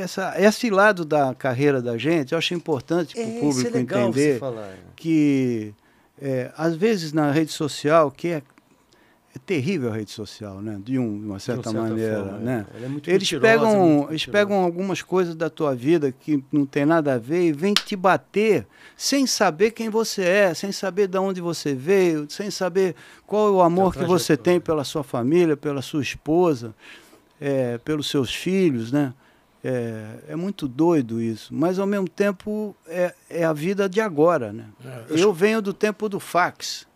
essa, esse lado da carreira da gente, eu acho importante para o é, é público é entender né? que, é, às vezes, na rede social, que é, é, terrível a rede social, né? de, um, de uma certa, maneira. né? eles pegam, eles pegam algumas coisas da tua vida que não tem nada a ver e vêm te bater sem saber quem você é, sem saber de onde você veio, sem saber qual é o amor que você tem pela sua família, pela sua esposa. É, pelos seus filhos, né? É, é, muito doido isso, mas ao mesmo tempo é, é a vida de agora, né? É, eu, eu venho do tempo do fax,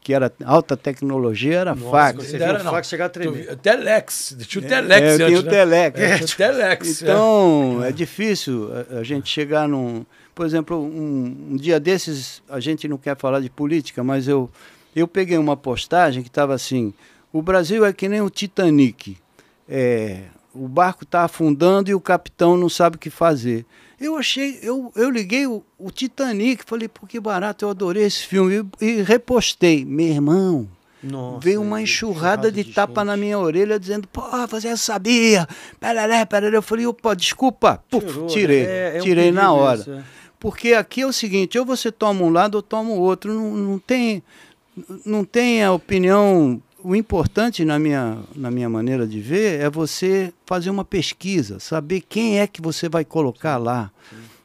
que era alta tecnologia, era Nossa, fax. Você era, o fax chegar a tremer. Telex, tinha o é, é, né? Telex. É, tinha o Telex. Tinha o telex. Então, é. difícil a, a, gente chegar num... Por exemplo, um, um dia desses, a gente não quer falar de política, mas eu, eu peguei uma postagem que estava assim, o Brasil é que nem o Titanic, é o barco está afundando e o capitão não sabe o que fazer. Eu achei, eu, eu liguei o, o Titanic, falei, pô, que barato, eu adorei esse filme. E, e repostei, meu irmão. Nossa, veio uma enxurrada de, de tapa gente. na minha orelha dizendo, pô, você sabia, pereré, pereré. Eu falei, opa, desculpa, Puf, Tirou, né? tirei, é, é tirei um na hora. Isso, é. Porque aqui é o seguinte, ou você toma um lado ou toma o outro, não, não tem não tem a opinião o importante na minha, na minha maneira de ver é você fazer uma pesquisa, saber quem é que você vai colocar lá.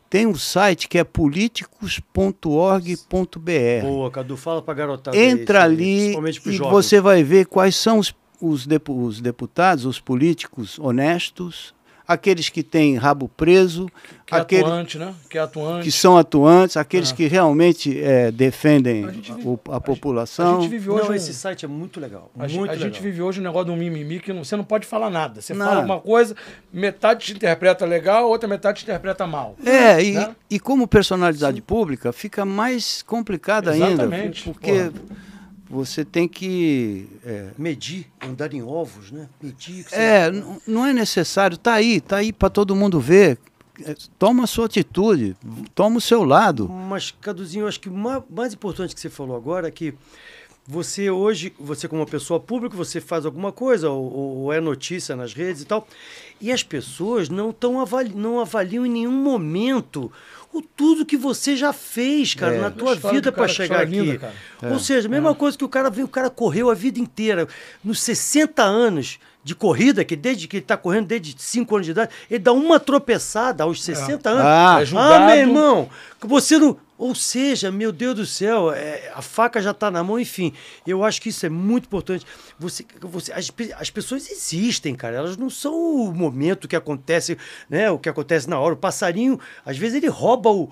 Tem um site que é politicos.org.br. Boa, Cadu, fala para garotada. Entra aí, ali e você vai ver quais são os, os, os deputados, os políticos honestos, aqueles que têm rabo preso, que é aqueles, atuante, né? que, é atuante. que são atuantes, aqueles é. que realmente é, defendem a, vive, o, a, população. A gente, vive hoje não, um... esse site é muito legal. A, muito a legal. gente vive hoje um negócio de um mimimi que não, você não pode falar nada. Você não. fala uma coisa, metade te interpreta legal, outra metade te interpreta mal. É, né? e, e como personalidade Sim. pública fica mais complicado Exatamente. ainda. Porque. Porra você tem que. É... Medir, andar em ovos, né? Medir. É, não, é necessário. Tá aí, tá aí para todo mundo ver. É, toma a sua atitude, toma o seu lado. Mas, Caduzinho, eu acho que o mais importante que você falou agora é que você hoje, você como uma pessoa pública, você faz alguma coisa, ou, ou é notícia nas redes e tal, e as pessoas não, tão avali, não avaliam em nenhum momento o tudo que você já fez, cara, é, na tua vida para chegar aqui. Linda, ou é, seja, a mesma é. coisa que o cara vem, o cara correu a vida inteira, nos 60 anos de corrida, que desde que ele está correndo desde 5 anos de idade, ele dá uma tropeçada aos 60 é. anos. Ah, é ah, meu irmão, você não ou seja, meu Deus do céu, é, a faca já está na mão, enfim. Eu acho que isso é muito importante. Você, você, as, as pessoas existem, cara. Elas não são o momento que acontece, né? O que acontece na hora. O passarinho, às vezes, ele rouba o,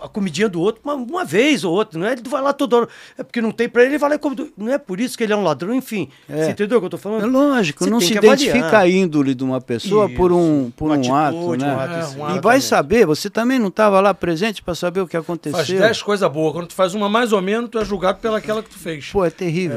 a comidinha do outro uma, uma, vez ou outra. Não é ele vai lá toda hora. É porque não tem para ele, ele vai lá e come. Não é por isso que ele é um ladrão, enfim. É. Você entendeu o que eu tô falando? É lógico, você não se identifica avaliar. a índole de uma pessoa isso. por um, por um, atitude, ato, né? Um ato, é, um ato e vai também. saber, você também não estava lá presente para saber o que aconteceu. Faz 10 coisas boas. Quando tu faz uma mais ou menos, tu é julgado pelaquela que tu fez. Pô, é terrível. É.